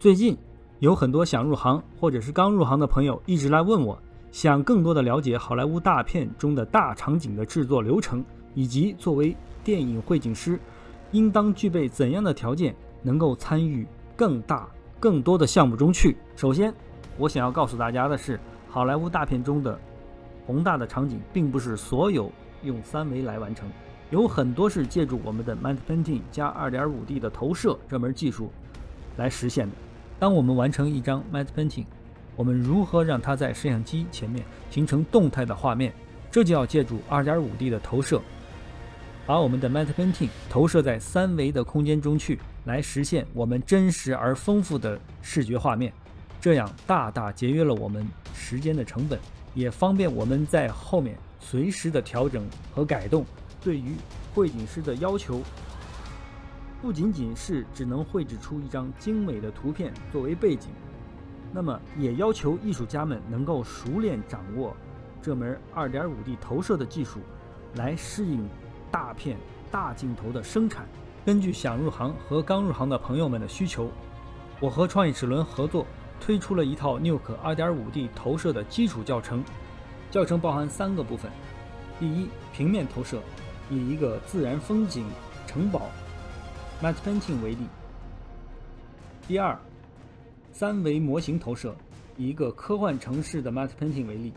最近有很多想入行或者是刚入行的朋友一直来问我，想更多的了解好莱坞大片中的大场景的制作流程，以及作为电影绘景师，应当具备怎样的条件，能够参与更大更多的项目中去。首先，我想要告诉大家的是，好莱坞大片中的宏大的场景，并不是所有用三维来完成，有很多是借助我们的 matte painting 加二点五 D 的投射这门技术来实现的。当我们完成一张 matte painting，我们如何让它在摄像机前面形成动态的画面？这就要借助 2.5D 的投射，把我们的 matte painting 投射在三维的空间中去，来实现我们真实而丰富的视觉画面。这样大大节约了我们时间的成本，也方便我们在后面随时的调整和改动。对于绘景师的要求。不仅仅是只能绘制出一张精美的图片作为背景，那么也要求艺术家们能够熟练掌握这门 2.5D 投射的技术，来适应大片大镜头的生产。根据想入行和刚入行的朋友们的需求，我和创意齿轮合作推出了一套 Nuke 2.5D 投射的基础教程。教程包含三个部分：第一，平面投射，以一个自然风景城堡。Math painting 为例。第二，三维模型投射，以一个科幻城市的 Math painting 为例，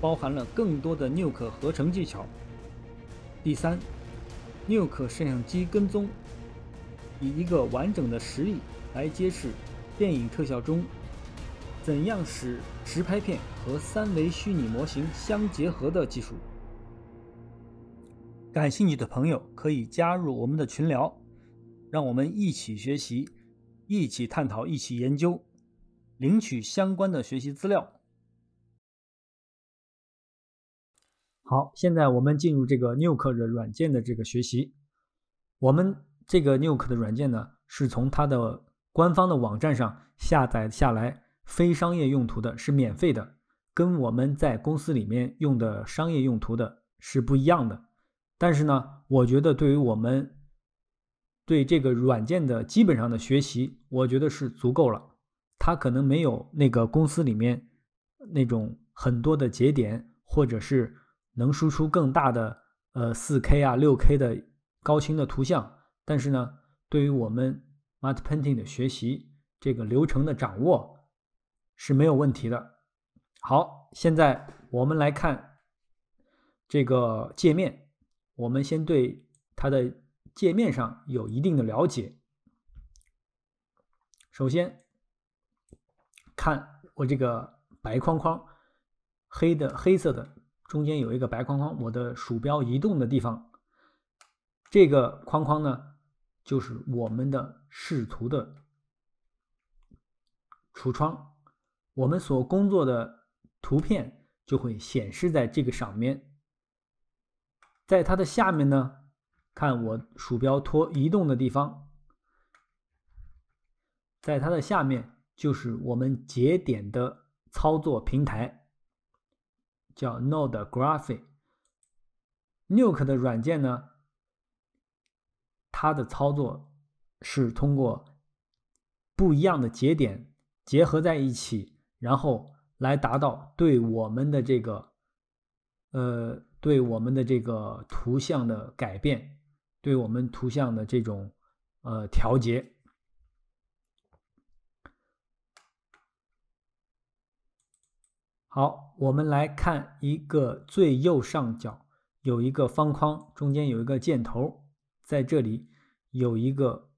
包含了更多的 Nuke 合成技巧。第三，Nuke 摄像机跟踪，以一个完整的实例来揭示电影特效中怎样使实拍片和三维虚拟模型相结合的技术。感兴趣的朋友可以加入我们的群聊。让我们一起学习，一起探讨，一起研究，领取相关的学习资料。好，现在我们进入这个 n u k e 的软件的这个学习。我们这个 n u k e 的软件呢，是从它的官方的网站上下载下来，非商业用途的，是免费的，跟我们在公司里面用的商业用途的是不一样的。但是呢，我觉得对于我们。对这个软件的基本上的学习，我觉得是足够了。它可能没有那个公司里面那种很多的节点，或者是能输出更大的呃四 K 啊六 K 的高清的图像。但是呢，对于我们 Mat Painting 的学习，这个流程的掌握是没有问题的。好，现在我们来看这个界面，我们先对它的。界面上有一定的了解。首先看我这个白框框，黑的黑色的中间有一个白框框，我的鼠标移动的地方，这个框框呢就是我们的视图的橱窗，我们所工作的图片就会显示在这个上面，在它的下面呢。看我鼠标拖移动的地方，在它的下面就是我们节点的操作平台，叫 Node Graphy。Nuke 的软件呢，它的操作是通过不一样的节点结合在一起，然后来达到对我们的这个，呃，对我们的这个图像的改变。对我们图像的这种呃调节。好，我们来看一个最右上角有一个方框，中间有一个箭头，在这里有一个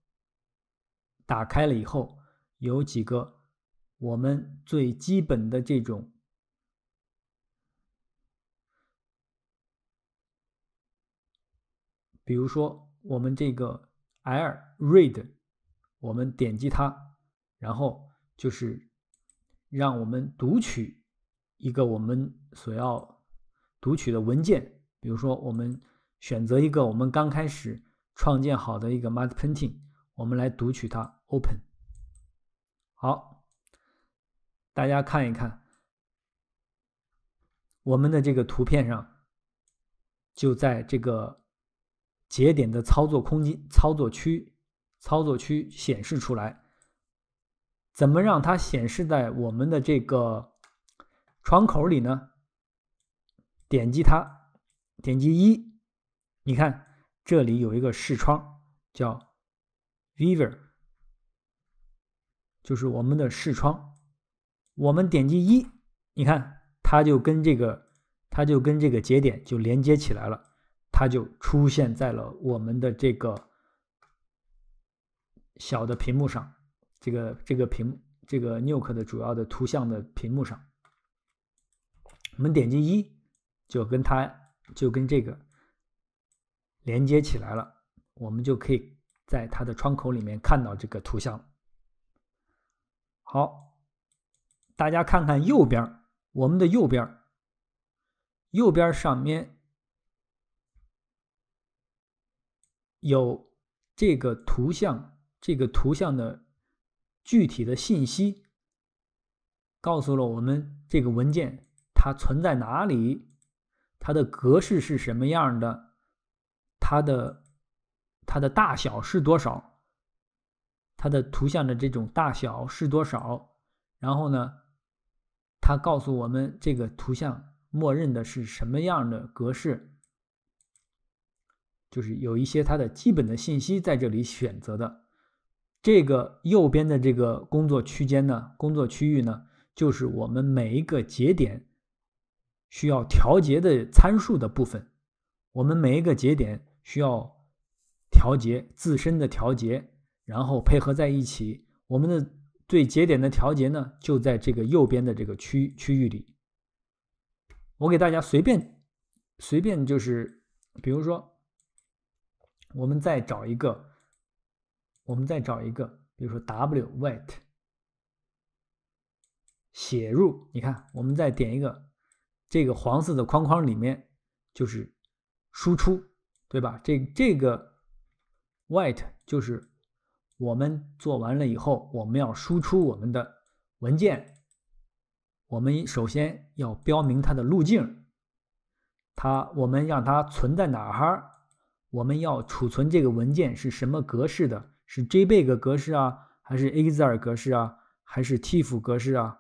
打开了以后，有几个我们最基本的这种。比如说，我们这个 l read，我们点击它，然后就是让我们读取一个我们所要读取的文件。比如说，我们选择一个我们刚开始创建好的一个 mat painting，我们来读取它。open，好，大家看一看我们的这个图片上就在这个。节点的操作空间、操作区、操作区显示出来，怎么让它显示在我们的这个窗口里呢？点击它，点击一，你看这里有一个视窗叫 Viewer，就是我们的视窗。我们点击一，你看它就跟这个它就跟这个节点就连接起来了。它就出现在了我们的这个小的屏幕上，这个这个屏这个 n u k e 的主要的图像的屏幕上。我们点击一，就跟它就跟这个连接起来了，我们就可以在它的窗口里面看到这个图像。好，大家看看右边我们的右边右边上面。有这个图像，这个图像的具体的信息，告诉了我们这个文件它存在哪里，它的格式是什么样的，它的它的大小是多少，它的图像的这种大小是多少，然后呢，它告诉我们这个图像默认的是什么样的格式。就是有一些它的基本的信息在这里选择的，这个右边的这个工作区间呢，工作区域呢，就是我们每一个节点需要调节的参数的部分。我们每一个节点需要调节自身的调节，然后配合在一起，我们的对节点的调节呢，就在这个右边的这个区区域里。我给大家随便随便就是，比如说。我们再找一个，我们再找一个，比如说 W white 写入，你看，我们再点一个这个黄色的框框里面就是输出，对吧？这这个 white 就是我们做完了以后，我们要输出我们的文件，我们首先要标明它的路径，它我们让它存在哪儿？我们要储存这个文件是什么格式的？是 JPG 格式啊，还是 EXR 格式啊，还是 TIFF 格式啊？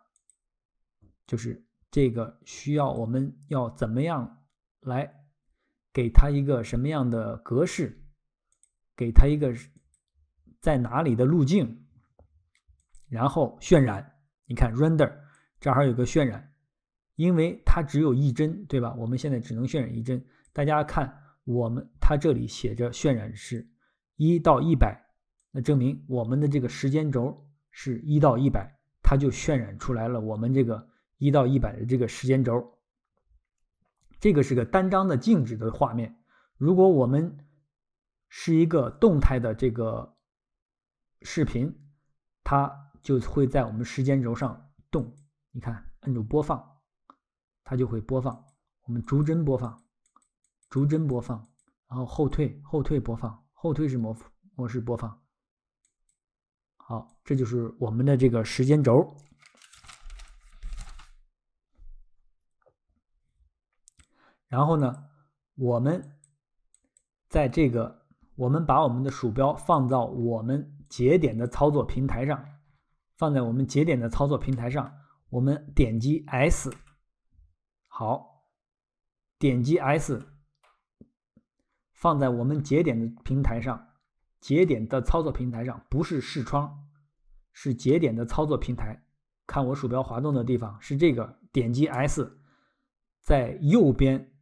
就是这个需要我们要怎么样来给它一个什么样的格式？给它一个在哪里的路径？然后渲染，你看 render 这儿还有个渲染，因为它只有一帧，对吧？我们现在只能渲染一帧。大家看。我们它这里写着渲染是一到一百，那证明我们的这个时间轴是一到一百，它就渲染出来了我们这个一到一百的这个时间轴。这个是个单张的静止的画面。如果我们是一个动态的这个视频，它就会在我们时间轴上动。你看，摁住播放，它就会播放。我们逐帧播放。逐帧播放，然后后退，后退播放，后退是模模式播放。好，这就是我们的这个时间轴。然后呢，我们在这个，我们把我们的鼠标放到我们节点的操作平台上，放在我们节点的操作平台上，我们点击 S。好，点击 S。放在我们节点的平台上，节点的操作平台上不是视窗，是节点的操作平台。看我鼠标滑动的地方是这个，点击 S，在右边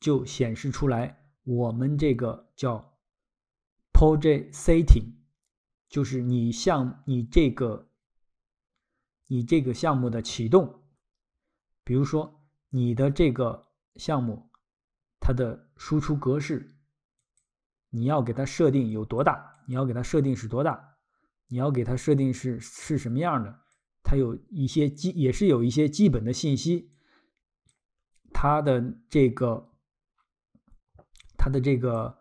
就显示出来。我们这个叫 Project Setting，就是你项你这个你这个项目的启动，比如说你的这个项目它的输出格式。你要给它设定有多大？你要给它设定是多大？你要给它设定是是什么样的？它有一些基，也是有一些基本的信息。它的这个，它的这个，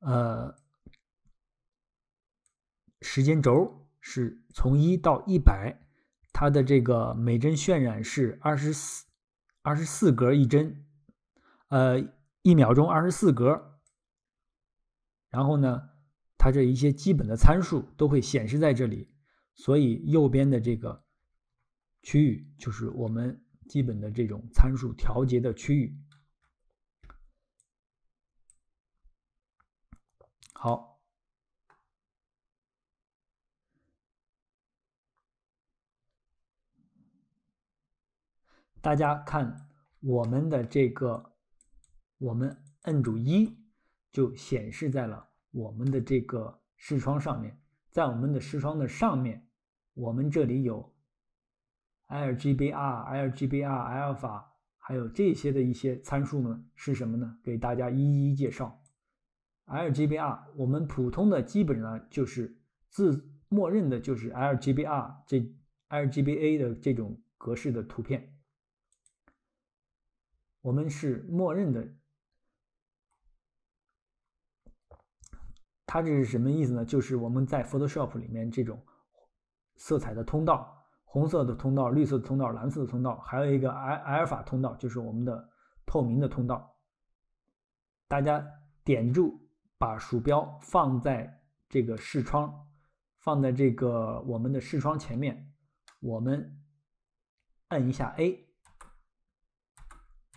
呃，时间轴是从一到一百。它的这个每帧渲染是二十二十四格一帧，呃，一秒钟二十四格。然后呢，它这一些基本的参数都会显示在这里，所以右边的这个区域就是我们基本的这种参数调节的区域。好，大家看我们的这个，我们摁住一。就显示在了我们的这个视窗上面，在我们的视窗的上面，我们这里有 LGBR、LGBR、Alpha，还有这些的一些参数呢，是什么呢？给大家一一介绍。LGBR，我们普通的基本上就是自默认的就是 LGBR，这 LGBA 的这种格式的图片，我们是默认的。它这是什么意思呢？就是我们在 Photoshop 里面这种色彩的通道，红色的通道、绿色的通道、蓝色的通道，还有一个阿阿尔法通道，就是我们的透明的通道。大家点住，把鼠标放在这个视窗，放在这个我们的视窗前面，我们按一下 A，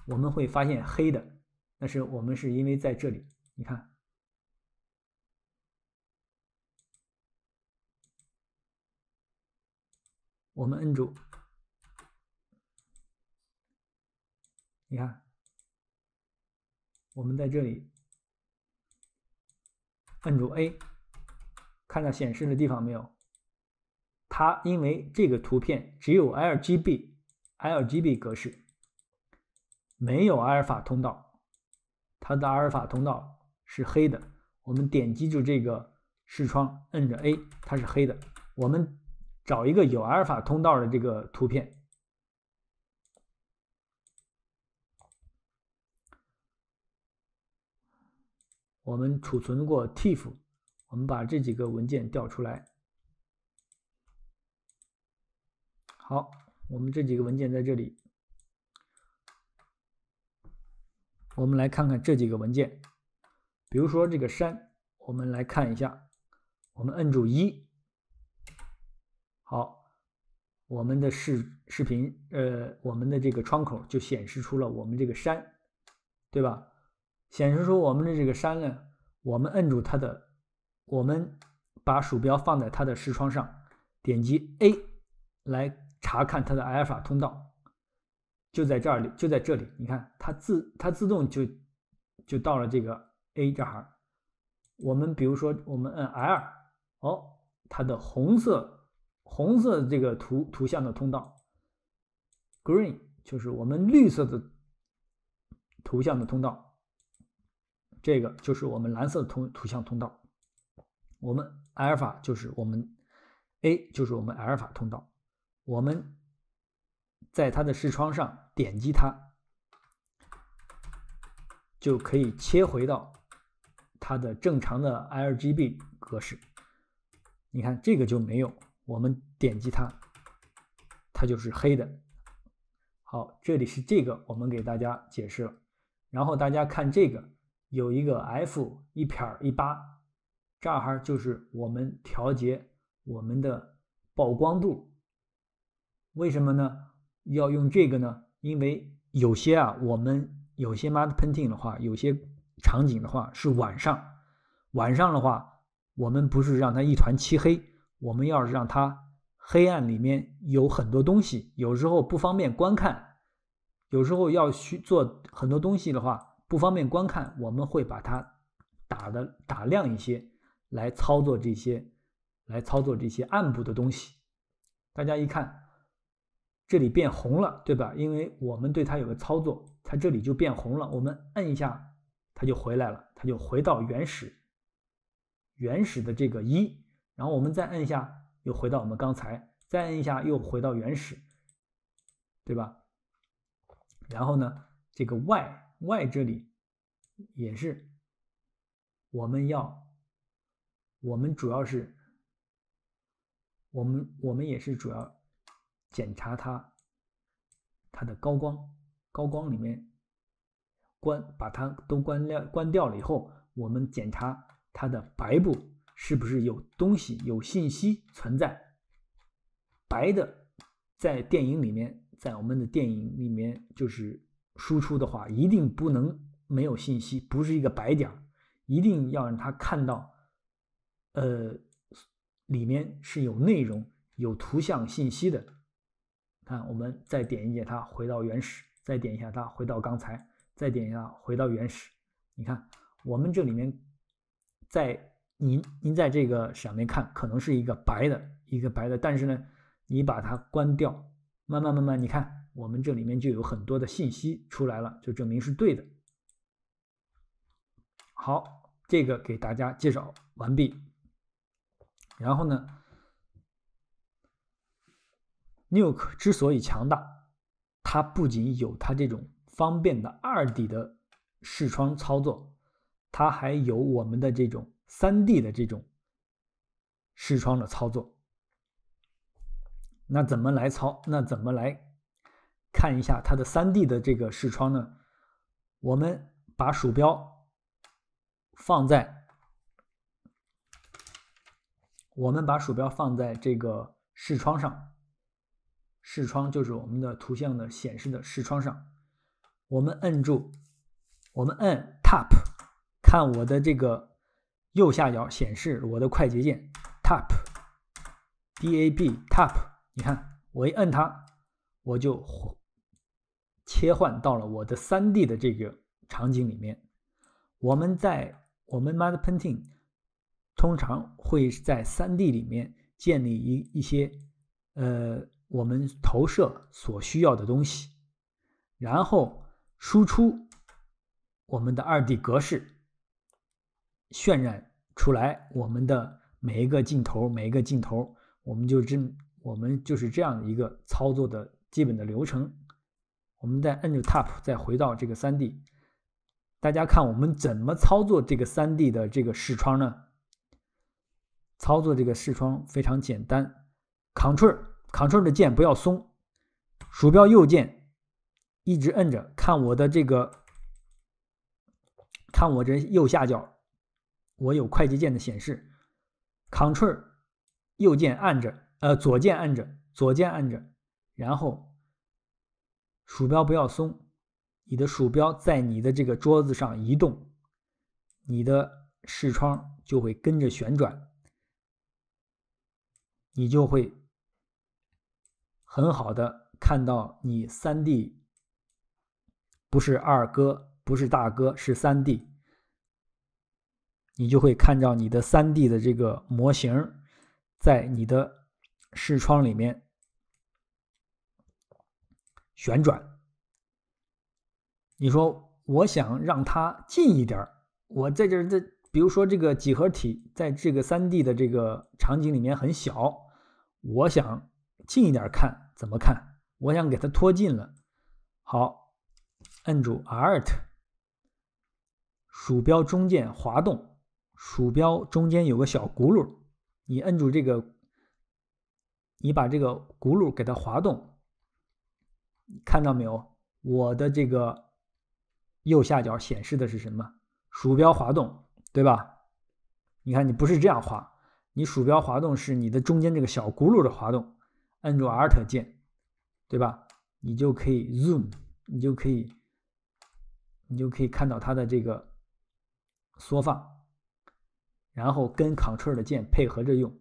我们会发现黑的。但是我们是因为在这里，你看。我们摁住，你看，我们在这里摁住 A，看到显示的地方没有？它因为这个图片只有 LGB、LGB 格式，没有阿尔法通道，它的阿尔法通道是黑的。我们点击住这个视窗，摁着 A，它是黑的。我们。找一个有阿尔法通道的这个图片，我们储存过 TIFF，我们把这几个文件调出来。好，我们这几个文件在这里，我们来看看这几个文件，比如说这个山，我们来看一下，我们摁住一。好，我们的视视频，呃，我们的这个窗口就显示出了我们这个山，对吧？显示出我们的这个山呢，我们摁住它的，我们把鼠标放在它的视窗上，点击 A 来查看它的阿尔法通道，就在这里，就在这里，你看它自它自动就就到了这个 A 这儿。我们比如说我们摁 L，哦，它的红色。红色这个图图像的通道，green 就是我们绿色的图像的通道。这个就是我们蓝色的图图像通道。我们阿尔法就是我们 a 就是我们阿尔法通道。我们在它的视窗上点击它，就可以切回到它的正常的 RGB 格式。你看这个就没有。我们点击它，它就是黑的。好，这里是这个，我们给大家解释了。然后大家看这个，有一个 F 一撇一八，这儿哈就是我们调节我们的曝光度。为什么呢？要用这个呢？因为有些啊，我们有些 mat painting 的话，有些场景的话是晚上，晚上的话，我们不是让它一团漆黑。我们要让它黑暗里面有很多东西，有时候不方便观看，有时候要去做很多东西的话不方便观看，我们会把它打的打亮一些，来操作这些，来操作这些暗部的东西。大家一看，这里变红了，对吧？因为我们对它有个操作，它这里就变红了。我们摁一下，它就回来了，它就回到原始，原始的这个一。然后我们再摁一下，又回到我们刚才；再摁一下，又回到原始，对吧？然后呢，这个 Y Y 这里也是，我们要，我们主要是，我们我们也是主要检查它它的高光，高光里面关把它都关掉关掉了以后，我们检查它的白布。是不是有东西、有信息存在？白的，在电影里面，在我们的电影里面，就是输出的话，一定不能没有信息，不是一个白点一定要让他看到，呃，里面是有内容、有图像信息的。看，我们再点一下它，回到原始；再点一下它，回到刚才；再点一下，回到原始。你看，我们这里面在。您您在这个上面看，可能是一个白的，一个白的，但是呢，你把它关掉，慢慢慢慢，你看我们这里面就有很多的信息出来了，就证明是对的。好，这个给大家介绍完毕。然后呢，Nuke 之所以强大，它不仅有它这种方便的二底的视窗操作，它还有我们的这种。三 D 的这种视窗的操作，那怎么来操？那怎么来看一下它的三 D 的这个视窗呢？我们把鼠标放在，我们把鼠标放在这个视窗上，视窗就是我们的图像的显示的视窗上，我们摁住，我们摁 tap，看我的这个。右下角显示我的快捷键 tap d a b tap，你看我一摁它，我就切换到了我的三 D 的这个场景里面。我们在我们 Mad Painting 通常会在三 D 里面建立一一些呃我们投射所需要的东西，然后输出我们的二 D 格式。渲染出来我们的每一个镜头，每一个镜头，我们就这，我们就是这样一个操作的基本的流程。我们再摁住 Tab，再回到这个三 D。大家看我们怎么操作这个三 D 的这个视窗呢？操作这个视窗非常简单，Ctrl，Ctrl 的键不要松，鼠标右键一直摁着，看我的这个，看我这右下角。我有快捷键的显示，Ctrl 右键按着，呃，左键按着，左键按着，然后鼠标不要松，你的鼠标在你的这个桌子上移动，你的视窗就会跟着旋转，你就会很好的看到你三 D，不是二哥，不是大哥，是三 D。你就会看到你的三 D 的这个模型在你的视窗里面旋转。你说我想让它近一点，我在这这，比如说这个几何体在这个三 D 的这个场景里面很小，我想近一点看，怎么看？我想给它拖近了。好，摁住 Alt，鼠标中键滑动。鼠标中间有个小轱辘，你摁住这个，你把这个轱辘给它滑动，看到没有？我的这个右下角显示的是什么？鼠标滑动，对吧？你看你不是这样滑，你鼠标滑动是你的中间这个小轱辘的滑动，摁住 Alt 键，对吧？你就可以 Zoom，你就可以，你就可以看到它的这个缩放。然后跟 Ctrl 的键配合着用。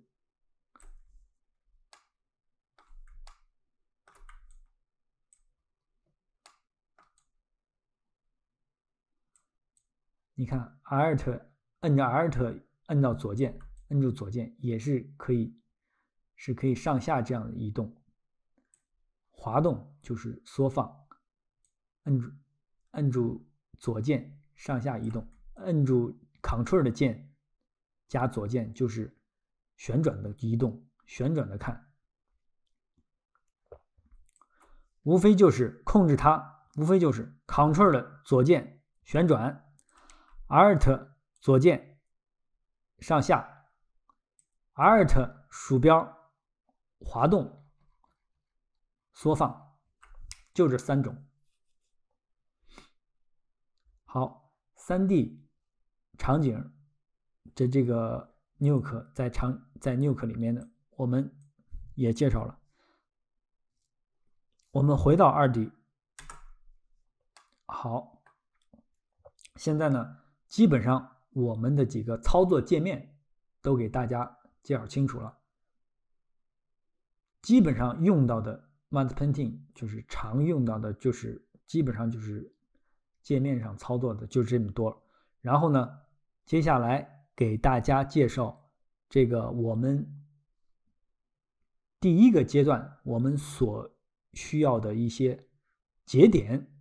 你看 Alt 摁着 Alt 摁到左键，摁住左键也是可以，是可以上下这样移动。滑动就是缩放，摁住摁住左键上下移动，摁住 Ctrl 的键。加左键就是旋转的移动，旋转的看，无非就是控制它，无非就是 Control 左键旋转，Alt 左键上下，Alt 鼠标滑动缩放，就这三种。好，三 D 场景。这这个 n u k e 在长在 n u k e 里面的，我们也介绍了。我们回到二 D，好，现在呢，基本上我们的几个操作界面都给大家介绍清楚了。基本上用到的 month painting 就是常用到的，就是基本上就是界面上操作的就这么多。然后呢，接下来。给大家介绍这个我们第一个阶段我们所需要的一些节点。